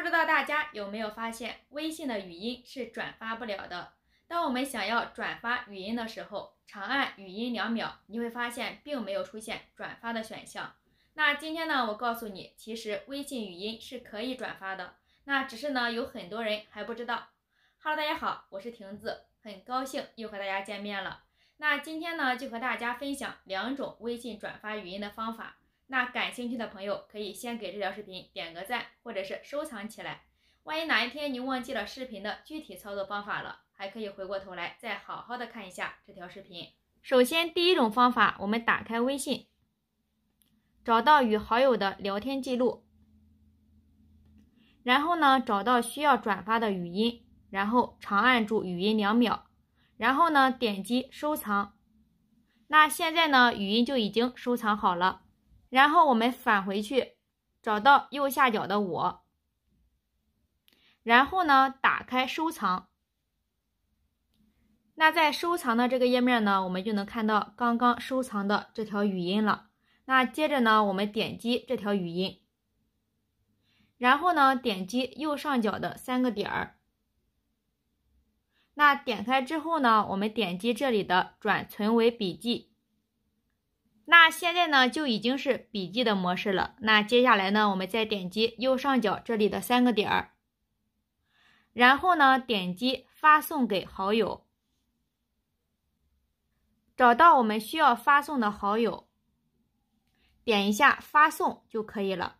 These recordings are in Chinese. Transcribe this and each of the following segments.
不知道大家有没有发现，微信的语音是转发不了的。当我们想要转发语音的时候，长按语音两秒，你会发现并没有出现转发的选项。那今天呢，我告诉你，其实微信语音是可以转发的。那只是呢，有很多人还不知道。Hello，大家好，我是婷子，很高兴又和大家见面了。那今天呢，就和大家分享两种微信转发语音的方法。那感兴趣的朋友可以先给这条视频点个赞，或者是收藏起来。万一哪一天你忘记了视频的具体操作方法了，还可以回过头来再好好的看一下这条视频。首先，第一种方法，我们打开微信，找到与好友的聊天记录，然后呢，找到需要转发的语音，然后长按住语音两秒，然后呢，点击收藏。那现在呢，语音就已经收藏好了。然后我们返回去，找到右下角的我，然后呢，打开收藏。那在收藏的这个页面呢，我们就能看到刚刚收藏的这条语音了。那接着呢，我们点击这条语音，然后呢，点击右上角的三个点儿。那点开之后呢，我们点击这里的转存为笔记。那现在呢就已经是笔记的模式了。那接下来呢，我们再点击右上角这里的三个点儿，然后呢点击发送给好友，找到我们需要发送的好友，点一下发送就可以了。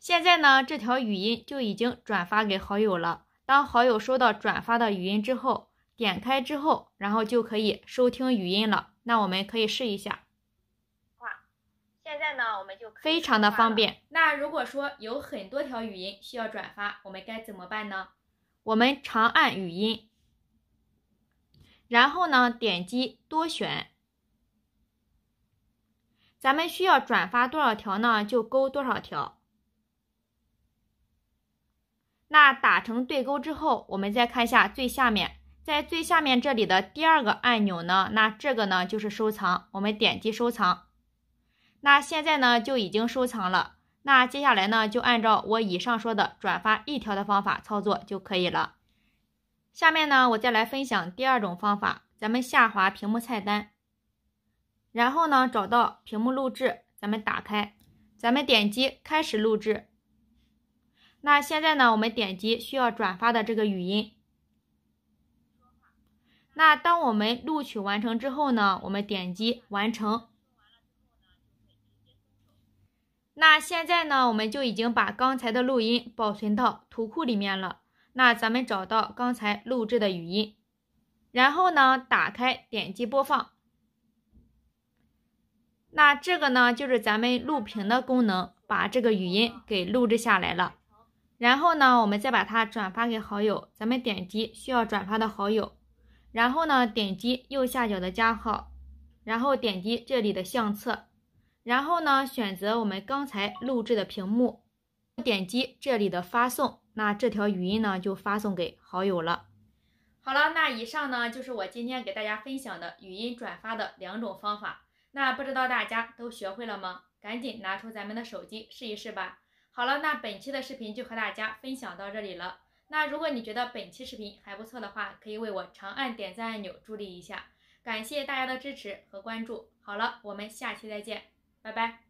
现在呢这条语音就已经转发给好友了。当好友收到转发的语音之后，点开之后，然后就可以收听语音了。那我们可以试一下。现在呢，我们就非常的方便。那如果说有很多条语音需要转发，我们该怎么办呢？我们长按语音，然后呢点击多选。咱们需要转发多少条呢？就勾多少条。那打成对勾之后，我们再看一下最下面，在最下面这里的第二个按钮呢，那这个呢就是收藏。我们点击收藏。那现在呢就已经收藏了，那接下来呢就按照我以上说的转发一条的方法操作就可以了。下面呢我再来分享第二种方法，咱们下滑屏幕菜单，然后呢找到屏幕录制，咱们打开，咱们点击开始录制。那现在呢我们点击需要转发的这个语音，那当我们录取完成之后呢，我们点击完成。那现在呢，我们就已经把刚才的录音保存到图库里面了。那咱们找到刚才录制的语音，然后呢，打开点击播放。那这个呢，就是咱们录屏的功能，把这个语音给录制下来了。然后呢，我们再把它转发给好友。咱们点击需要转发的好友，然后呢，点击右下角的加号，然后点击这里的相册。然后呢，选择我们刚才录制的屏幕，点击这里的发送，那这条语音呢就发送给好友了。好了，那以上呢就是我今天给大家分享的语音转发的两种方法。那不知道大家都学会了吗？赶紧拿出咱们的手机试一试吧。好了，那本期的视频就和大家分享到这里了。那如果你觉得本期视频还不错的话，可以为我长按点赞按钮助力一下，感谢大家的支持和关注。好了，我们下期再见。拜拜